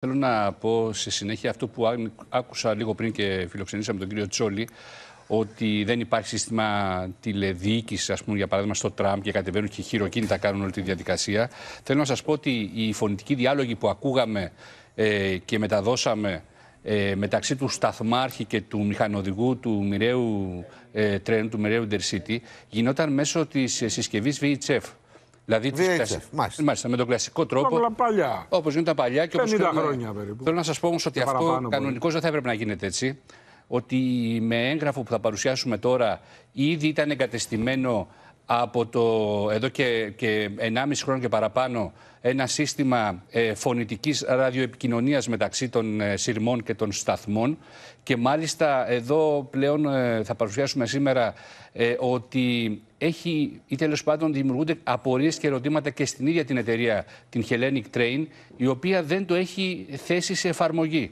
Θέλω να πω σε συνέχεια αυτό που άκουσα λίγο πριν και φιλοξενήσαμε τον κύριο Τσόλη, ότι δεν υπάρχει σύστημα τηλεδιοίκησης, ας πούμε, για παράδειγμα, στο Τραμπ και κατεβαίνουν και χειροκίνητα κάνουν όλη τη διαδικασία. Θέλω να σας πω ότι οι φωνητικοί διάλογοι που ακούγαμε ε, και μεταδώσαμε ε, μεταξύ του σταθμάρχη και του μηχανοδηγού του μοιραίου ε, τρένου, του μοιραίου Intercity, γινόταν μέσω της συσκευής VHF. Δηλαδή τη κλασική. Μάλιστα. με τον κλασικό τρόπο. Όπω τα παλιά και όπως. 50 χρόνια περίπου. Λοιπόν. Θέλω να σας πω όμως ότι αυτό κανονικώς δεν θα έπρεπε να γίνεται έτσι. Ότι με έγγραφο που θα παρουσιάσουμε τώρα ήδη ήταν εγκατεστημένο από το εδώ και, και 1,5 χρόνο και παραπάνω ένα σύστημα ε, φωνητικής ραδιοεπικοινωνίας μεταξύ των ε, σειρμών και των σταθμών και μάλιστα εδώ πλέον ε, θα παρουσιάσουμε σήμερα ε, ότι έχει ή τέλος πάντων δημιουργούνται απορίες και ερωτήματα και στην ίδια την εταιρεία, την Hellenic Train, η οποία δεν το έχει θέσει σε εφαρμογή.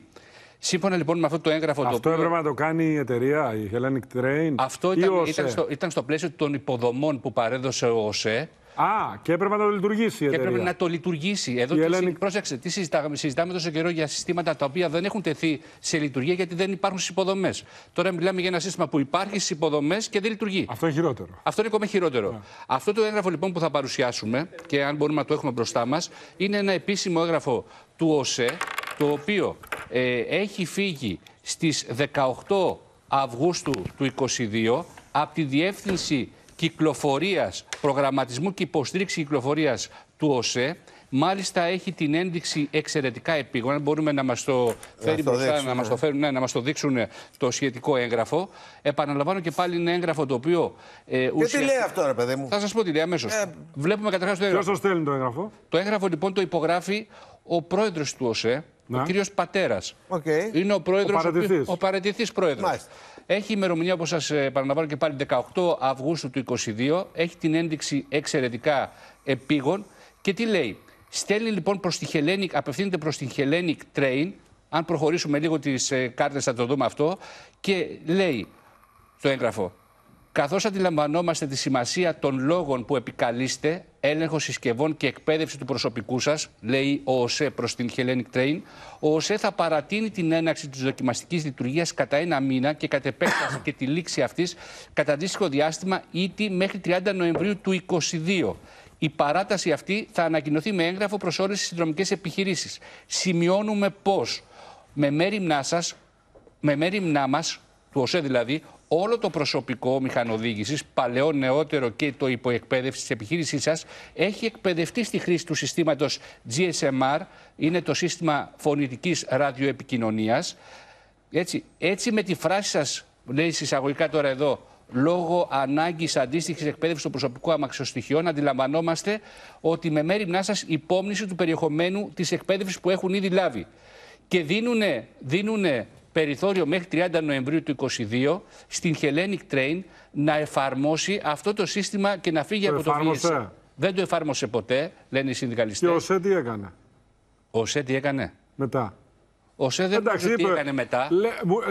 Σύμφωνα λοιπόν με αυτό το έγγραφο. Αυτό το οποίο... έπρεπε να το κάνει η εταιρεία, η Hellenic Train. Αυτό ήταν, ήταν, στο, ήταν στο πλαίσιο των υποδομών που παρέδωσε ο ΟΣΕ. Α, και έπρεπε να το λειτουργήσει η εταιρεία. Και έπρεπε να το λειτουργήσει. Εδώ η τι, συ... Πρόσεξε, τι συζητάμε, συζητάμε τόσο καιρό για συστήματα τα οποία δεν έχουν τεθεί σε λειτουργία γιατί δεν υπάρχουν στις υποδομές. Τώρα μιλάμε για ένα σύστημα που υπάρχει στις υποδομές και δεν λειτουργεί. Αυτό είναι χειρότερο. Αυτό είναι ακόμα χειρότερο. Yeah. Ναι. Αυτό το έγγραφο λοιπόν που θα παρουσιάσουμε και αν μπορούμε να το έχουμε μπροστά μας είναι ένα επίσημο έγγραφο του ΟΣΕ το οποίο ε, έχει φύγει στις 18 Αυγούστου του 2022 από τη Διεύθυνση Κυκλοφορίας, Προγραμματισμού και Υποστήριξη Κυκλοφορίας του ΟΣΕ. Μάλιστα έχει την ένδειξη εξαιρετικά επίγοντα. μπορούμε να μας το, φέρει να, μας το φέρουν, ναι, να μας το δείξουν το σχετικό έγγραφο. Επαναλαμβάνω και πάλι ένα έγγραφο το οποίο... Ε, τι λέει αυτό ρε παιδί μου. Θα σας πω τι λέει αμέσως. Ε, Βλέπουμε καταρχάς το έγγραφο. Ποιος το στέλνει το έγγραφο. Το έγγραφο λοιπόν το υπογράφει ο πρόεδρος του ΟΣΕ, ο κύριος Πατέρας. Είναι ο πρόεδρος. Ο πρόεδρο. Έχει ημερομηνία, όπως σας ε, επαναλαμβάνω και πάλι, 18 Αυγούστου του 2022. Έχει την ένδειξη εξαιρετικά επίγον. Και τι λέει. Στέλνει λοιπόν προς τη Χελένικ, απευθύνεται προς την Χελένικ Train. Αν προχωρήσουμε λίγο τις ε, κάρτες, θα το δούμε αυτό. Και λέει το έγγραφο. Καθώς αντιλαμβανόμαστε τη σημασία των λόγων που επικαλείστε, έλεγχος συσκευών και εκπαίδευση του προσωπικού σας, λέει ο ΟΣΕ προς την Hellenic Train, ο ΟΣΕ θα παρατείνει την έναρξη της δοκιμαστικής λειτουργίας κατά ένα μήνα και κατ' επέκταση και τη λήξη αυτής κατά αντίστοιχο διάστημα ήτι μέχρι 30 Νοεμβρίου του 2022. Η παράταση αυτή θα ανακοινωθεί με έγγραφο προς όλες τις συνδρομικές επιχειρήσεις. Σημειώνουμε πω με μέρημνά σας, με μέρημνά μας, του ΟΣΕ δηλαδή, όλο το προσωπικό μηχανοδήγησης, παλαιό, νεότερο και το υποεκπαίδευση της επιχείρησής σας, έχει εκπαιδευτεί στη χρήση του συστήματος GSMR, είναι το σύστημα φωνητικής ραδιοεπικοινωνίας. Έτσι, έτσι, με τη φράση σας, λέει συσσαγωγικά τώρα εδώ, λόγω ανάγκης αντίστοιχης εκπαίδευσης του προσωπικού αμαξοστοιχειών, αντιλαμβανόμαστε ότι με μέρη μνά σας υπόμνηση του περιεχομένου της εκπαίδευσης που έχουν ήδη λάβει. Και δίνουν περιθώριο μέχρι 30 Νοεμβρίου του 2022 στην Hellenic Train να εφαρμόσει αυτό το σύστημα και να φύγει το από εφάρμοσε. το VSA. Δεν το εφάρμοσε ποτέ, λένε οι συνδικαλιστές. Και ο ΣΕ τι έκανε. Ο ΣΕ τι έκανε. Μετά. Ο ΣΕ δεν Εντάξει, τι έκανε μετά. Λέ,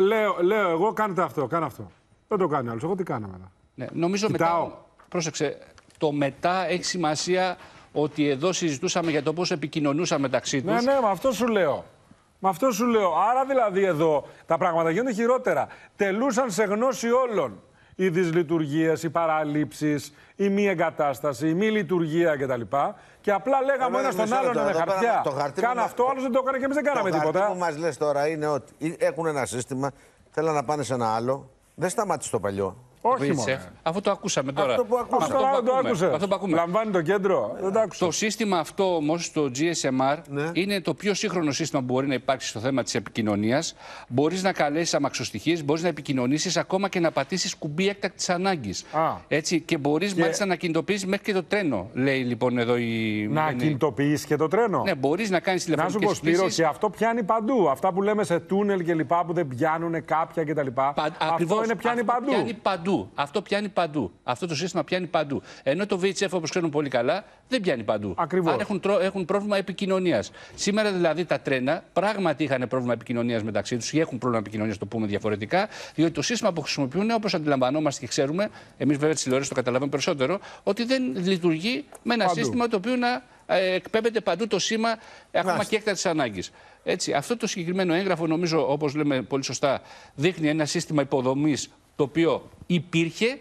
λέω, λέω, εγώ κάνετε αυτό, κάνω αυτό. Δεν το κάνει άλλος. Εγώ τι κάνω μετά. Ναι, νομίζω μετά. Πρόσεξε. Το μετά έχει σημασία ότι εδώ συζητούσαμε για το πώς επικοινωνούσαμε μεταξύ τους. Ναι, ναι, αυτό σου λέω. Με αυτό σου λέω. Άρα δηλαδή εδώ τα πράγματα γίνονται χειρότερα. Τελούσαν σε γνώση όλων. Οι δυσλειτουργίες, οι παραλήψεις, η μη εγκατάσταση, η μη λειτουργία κτλ. Και απλά λέγαμε ένα στον άλλον με χαρτιά. Το Κάνε αυτό, άλλος δεν το έκανε και εμείς δεν κάναμε το τίποτα. Αυτό που μας λες τώρα είναι ότι έχουν ένα σύστημα, θέλουν να πάνε σε ένα άλλο. Δεν σταμάτησε το παλιό. Όχι μόνο. Αυτό το ακούσαμε τώρα. Αυτό που ακούσαμε. Αυτό, αυτό, το ακούμε. που Λαμβάνει το κέντρο. Δεν το άκουσα. Το σύστημα αυτό όμως, το GSMR, ναι. είναι το πιο σύγχρονο σύστημα που μπορεί να υπάρξει στο θέμα της επικοινωνίας. Μπορείς να καλέσεις αμαξοστοιχείς, μπορείς να επικοινωνήσεις ακόμα και να πατήσεις κουμπί έκτακτης ανάγκης. Έτσι και μπορείς και... μάλιστα να κινητοποιήσεις μέχρι και το τρένο, λέει λοιπόν εδώ η. Να είναι... κινητοποιήσεις και το τρένο. Ναι, μπορείς να κάνεις τηλεφωνικέ Να σου και αυτό πιάνει παντού. Αυτά που λέμε σε τούνελ και λοιπά που δεν πιάνουν κάποια κτλ. Αυτό είναι πιάνει παντού. Αυτό πιάνει παντού. Αυτό το σύστημα πιάνει παντού. Ενώ το VHF, όπως ξέρουν πολύ καλά, δεν πιάνει παντού. Ακριβώς. έχουν, έχουν πρόβλημα επικοινωνίας. Σήμερα δηλαδή τα τρένα πράγματι είχαν πρόβλημα επικοινωνίας μεταξύ τους ή έχουν πρόβλημα επικοινωνίας, το πούμε διαφορετικά, διότι το σύστημα που χρησιμοποιούν, όπως αντιλαμβανόμαστε και ξέρουμε, εμείς βέβαια τις τηλεόρε το καταλαβαίνουμε περισσότερο, ότι δεν λειτουργεί με ένα σύστημα το οποίο να ε, εκπέμπεται παντού το σήμα ακόμα και τη ανάγκης. Έτσι, αυτό το συγκεκριμένο έγγραφο, νομίζω, όπως λέμε πολύ σωστά, δείχνει ένα σύστημα υποδομής το οποίο υπήρχε,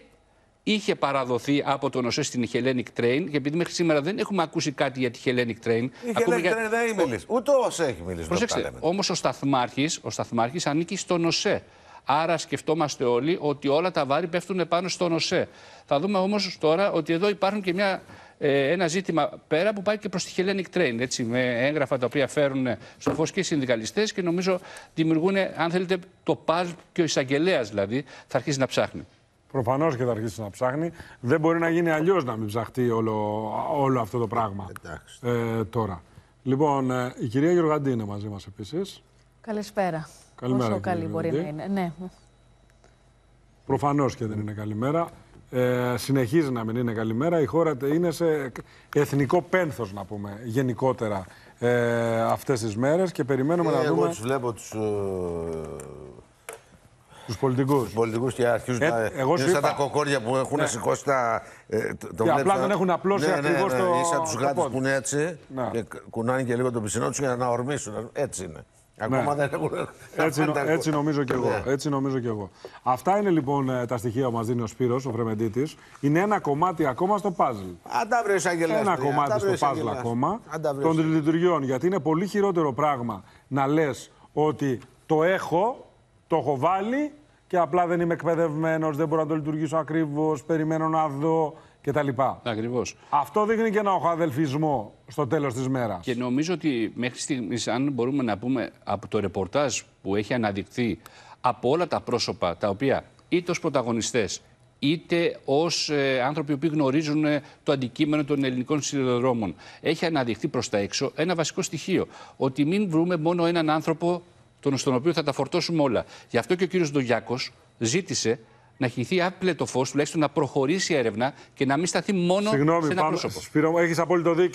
είχε παραδοθεί από τον ΟΣΕ στην Hellenic Train και επειδή μέχρι σήμερα δεν έχουμε ακούσει κάτι για τη Hellenic Train. Η Hellenic για... Train δεν έχει μιλήσει. Ούτε ο ΟΣΕ έχει μιλήσει. Προσέξτε, όμως ο Σταθμάρχης, ο Σταθμάρχης ανήκει στον ΟΣΕ. Άρα σκεφτόμαστε όλοι ότι όλα τα βάρη πέφτουν πάνω στον ΟΣΕ. Θα δούμε όμως τώρα ότι εδώ υπάρχουν και μια ε, ένα ζήτημα πέρα που πάει και προς τη Hellenic Train. Έτσι, με έγγραφα τα οποία φέρουν στο φω και οι συνδικαλιστές και νομίζω δημιουργούν, αν θέλετε, το παζ και ο εισαγγελέας δηλαδή θα αρχίσει να ψάχνει. Προφανώς και θα αρχίσει να ψάχνει. Δεν μπορεί να γίνει αλλιώς να μην ψαχτεί όλο, όλο αυτό το πράγμα ε, τώρα. Λοιπόν, ε, η κυρία Γιωργαντή είναι μαζί μας επίσης. Καλησπέρα. Καλημέρα. Όσο καλή μπορεί να είναι. Ναι. Προφανώς και δεν είναι καλημέρα. Ε, συνεχίζει να μην είναι καλή μέρα. Η χώρα είναι σε εθνικό πένθος, να πούμε, γενικότερα ε, αυτές τις μέρες και περιμένουμε ε, να εγώ δούμε... τους βλέπω τους... Ε, τους πολιτικούς. Τους πολιτικούς και αρχίζουν ε, να. Εγώ είναι σαν τα κοκόρια που έχουν ναι. σηκώσει τα. Ε, το, το και απλά δεν έχουν απλώσει ναι, ακριβώς ναι, ναι, ναι. το. σαν τους γάτε που είναι έτσι. Ναι. Και κουνάνε και λίγο το πισινό τους για να ορμήσουν. Έτσι είναι. Ακόμα ναι. δεν έχουν. Έτσι, έτσι, νομίζω και εγώ. Ναι. έτσι νομίζω και εγώ. Αυτά είναι λοιπόν ε, τα στοιχεία που μας δίνει ο Σπύρος, ο Φρεμεντήτη. Είναι ένα κομμάτι ακόμα στο παζλ. Ένα κομμάτι στο παζλ ακόμα των λειτουργιών. Γιατί είναι πολύ χειρότερο πράγμα να λες ότι το έχω, το έχω βάλει και απλά δεν είμαι εκπαιδευμένος, δεν μπορώ να το λειτουργήσω ακριβώς, περιμένω να δω κτλ. Ακριβώς. Αυτό δείχνει και ένα οχαδελφισμό στο τέλος της μέρας. Και νομίζω ότι μέχρι στιγμής, αν μπορούμε να πούμε από το ρεπορτάζ που έχει αναδειχθεί από όλα τα πρόσωπα τα οποία είτε ως πρωταγωνιστές είτε ως ε, άνθρωποι που γνωρίζουν ε, το αντικείμενο των ελληνικών σιδηροδρόμων. Έχει αναδειχθεί προς τα έξω ένα βασικό στοιχείο. Ότι μην βρούμε μόνο έναν άνθρωπο τον, στον οποίο θα τα φορτώσουμε όλα. Γι' αυτό και ο κύριος Ντογιάκος ζήτησε να χυθεί άπλετο φως, τουλάχιστον να προχωρήσει η έρευνα και να μην σταθεί μόνο Συγγνώμη, σε ένα πάμε, πρόσωπο. Σπύρο, έχεις απόλυτο δίκιο.